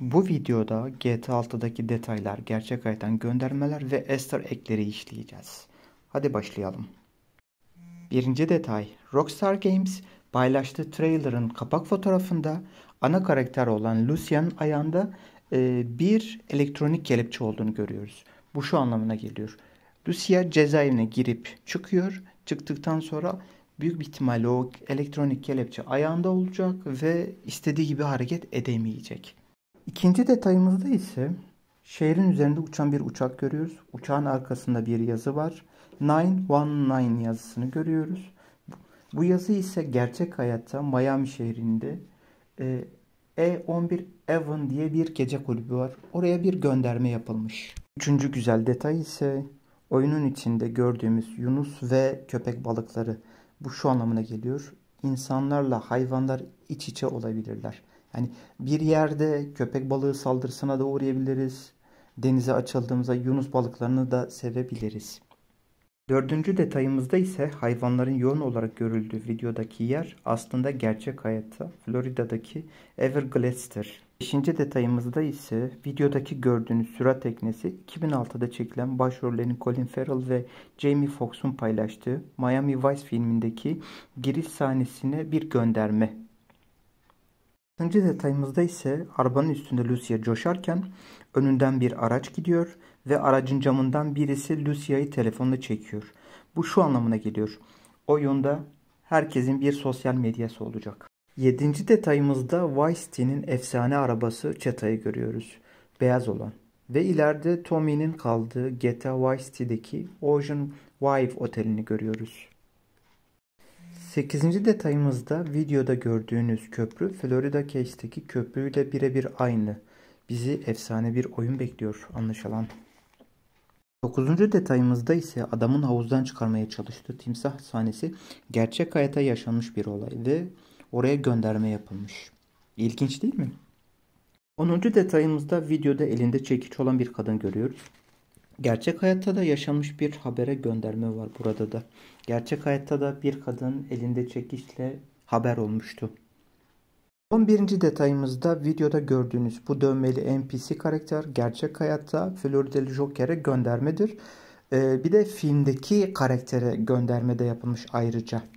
Bu videoda GTA 6'daki detaylar, gerçek hayattan göndermeler ve Esther ekleri işleyeceğiz. Hadi başlayalım. Birinci detay, Rockstar Games paylaştığı trailer'ın kapak fotoğrafında ana karakter olan Lucian'ın ayağında e, bir elektronik kelepçe olduğunu görüyoruz. Bu şu anlamına geliyor. Lucia cezaevine girip çıkıyor. Çıktıktan sonra büyük bir ihtimalle o elektronik kelepçe ayağında olacak ve istediği gibi hareket edemeyecek. İkinci detayımızda ise şehrin üzerinde uçan bir uçak görüyoruz. Uçağın arkasında bir yazı var. 919 yazısını görüyoruz. Bu yazı ise gerçek hayatta Miami şehrinde E11 Evan diye bir gece kulübü var. Oraya bir gönderme yapılmış. Üçüncü güzel detay ise oyunun içinde gördüğümüz Yunus ve köpek balıkları. Bu şu anlamına geliyor. İnsanlarla hayvanlar iç içe olabilirler. Yani bir yerde köpek balığı saldırısına da uğrayabiliriz. Denize açıldığımızda yunus balıklarını da sevebiliriz. Dördüncü detayımızda ise hayvanların yoğun olarak görüldüğü videodaki yer aslında gerçek hayatta Florida'daki Everglades'tir. Beşinci detayımızda ise videodaki gördüğünüz sürat teknesi 2006'da çekilen başrollerin Colin Farrell ve Jamie Foxx'un paylaştığı Miami Vice filmindeki giriş sahnesine bir gönderme Altıncı detayımızda ise arabanın üstünde Lucia coşarken önünden bir araç gidiyor ve aracın camından birisi Lucia'yı telefonla çekiyor. Bu şu anlamına geliyor. Oyunda herkesin bir sosyal medyası olacak. Yedinci detayımızda Vice efsane arabası Cheta'yı görüyoruz. Beyaz olan. Ve ileride Tommy'nin kaldığı GTA Vice City'deki Ocean Vive otelini görüyoruz. 8. detayımızda videoda gördüğünüz köprü Florida Keys'teki köprüyle birebir aynı. Bizi efsane bir oyun bekliyor anlaşılan. 9. detayımızda ise adamın havuzdan çıkarmaya çalıştığı timsah sahnesi gerçek hayata yaşanmış bir olay ve oraya gönderme yapılmış. İlginç değil mi? 10. detayımızda videoda elinde çekiç olan bir kadın görüyoruz. Gerçek hayatta da yaşanmış bir habere gönderme var burada da. Gerçek hayatta da bir kadın elinde çekişle haber olmuştu. 11. detayımızda videoda gördüğünüz bu dövmeli NPC karakter gerçek hayatta Florida'lı Joker'e göndermedir. Ee, bir de filmdeki karaktere gönderme de yapılmış ayrıca.